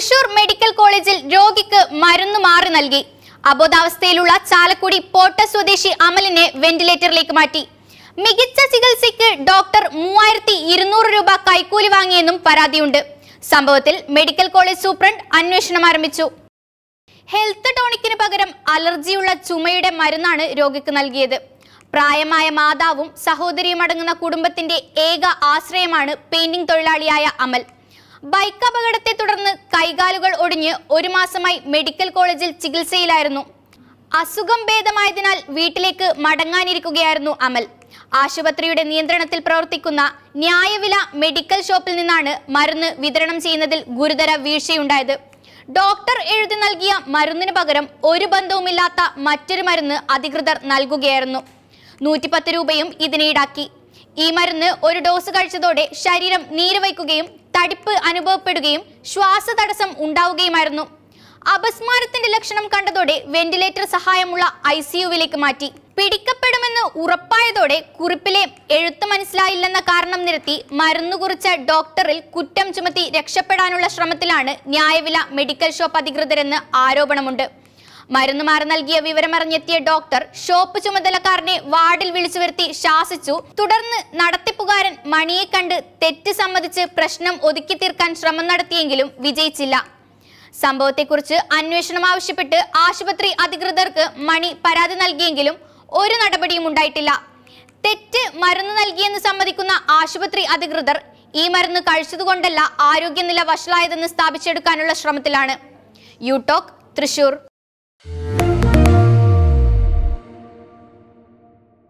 Thrissur medical കോളേജിൽ രോഗിക്ക് മരുന്ന് മാറി നൽകി അബോധാവസ്ഥയിലുള്ള ചാലക്കുടി പോട്ട സ്വദേശി അമലിനെ വെന്റിലേറ്ററിലേക്ക് മാറ്റി മികച്ച ചികിത്സയ്ക്ക് ഡോക്ടർ മൂവായിരത്തി ഇരുന്നൂറ് രൂപ കൈക്കൂലി വാങ്ങിയെന്നും പരാതിയുണ്ട് സംഭവത്തിൽ മെഡിക്കൽ കോളേജ് സൂപ്രണ്ട് അന്വേഷണം ആരംഭിച്ചു ഹെൽത്ത് ടോണിക്കിന് പകരം അലർജിയുള്ള ചുമയുടെ മരുന്നാണ് രോഗിക്ക് നൽകിയത് പ്രായമായ മാതാവും സഹോദരിയും അടങ്ങുന്ന കുടുംബത്തിന്റെ ഏക ആശ്രയമാണ് പെയിന്റിംഗ് തൊഴിലാളിയായ അമൽ ബൈക്ക് അപകടത്തെ തുടർന്ന് കൈകാലുകൾ ഒടിഞ്ഞ് ഒരു മാസമായി മെഡിക്കൽ കോളേജിൽ ചികിത്സയിലായിരുന്നു അസുഖം ഭേദമായതിനാൽ വീട്ടിലേക്ക് മടങ്ങാനിരിക്കുകയായിരുന്നു അമൽ ആശുപത്രിയുടെ നിയന്ത്രണത്തിൽ പ്രവർത്തിക്കുന്ന ന്യായവില മെഡിക്കൽ ഷോപ്പിൽ നിന്നാണ് മരുന്ന് വിതരണം ചെയ്യുന്നതിൽ ഗുരുതര വീഴ്ചയുണ്ടായത് ഡോക്ടർ എഴുതി നൽകിയ മരുന്നിന് പകരം ഒരു ബന്ധവുമില്ലാത്ത മറ്റൊരു മരുന്ന് അധികൃതർ നൽകുകയായിരുന്നു നൂറ്റിപ്പത്ത് രൂപയും ഇതിനീടാക്കി ഈ മരുന്ന് ഒരു ഡോസ് കഴിച്ചതോടെ ശരീരം നീരുവയ്ക്കുകയും തടിപ്പ് അനുഭവപ്പെടുകയും ശ്വാസതടസ്സം ഉണ്ടാവുകയുമായിരുന്നു അപസ്മാരത്തിന്റെ ലക്ഷണം കണ്ടതോടെ വെന്റിലേറ്റർ സഹായമുള്ള ഐ സിയുവിലേക്ക് മാറ്റി പിടിക്കപ്പെടുമെന്ന് ഉറപ്പായതോടെ കുറിപ്പിലെ എഴുത്ത് മനസ്സിലായില്ലെന്ന കാരണം നിരത്തി മരുന്നു കുറിച്ച ഡോക്ടറിൽ കുറ്റം ചുമത്തി രക്ഷപ്പെടാനുള്ള ശ്രമത്തിലാണ് ന്യായവില മെഡിക്കൽ ഷോപ്പ് അധികൃതരെന്ന് ആരോപണമുണ്ട് മരുന്ന് മാറി നൽകിയ വിവരമറിഞ്ഞെത്തിയ ഡോക്ടർ ഷോപ്പ് ചുമതലക്കാരനെ വാർഡിൽ വിളിച്ചു വരുത്തി ശാസിച്ചു തുടർന്ന് നടത്തിപ്പുകാരൻ മണിയെ കണ്ട് തെറ്റ് സമ്മതിച്ച് പ്രശ്നം ഒതുക്കി തീർക്കാൻ ശ്രമം നടത്തിയെങ്കിലും വിജയിച്ചില്ല സംഭവത്തെക്കുറിച്ച് അന്വേഷണം ആവശ്യപ്പെട്ട് ആശുപത്രി അധികൃതർക്ക് മണി പരാതി നൽകിയെങ്കിലും ഒരു നടപടിയും ഉണ്ടായിട്ടില്ല തെറ്റ് മരുന്ന് നൽകിയെന്ന് സമ്മതിക്കുന്ന ആശുപത്രി അധികൃതർ ഈ മരുന്ന് കഴിച്ചതുകൊണ്ടല്ല ആരോഗ്യനില വഷളായതെന്ന് സ്ഥാപിച്ചെടുക്കാനുള്ള ശ്രമത്തിലാണ് യൂടോക് തൃശൂർ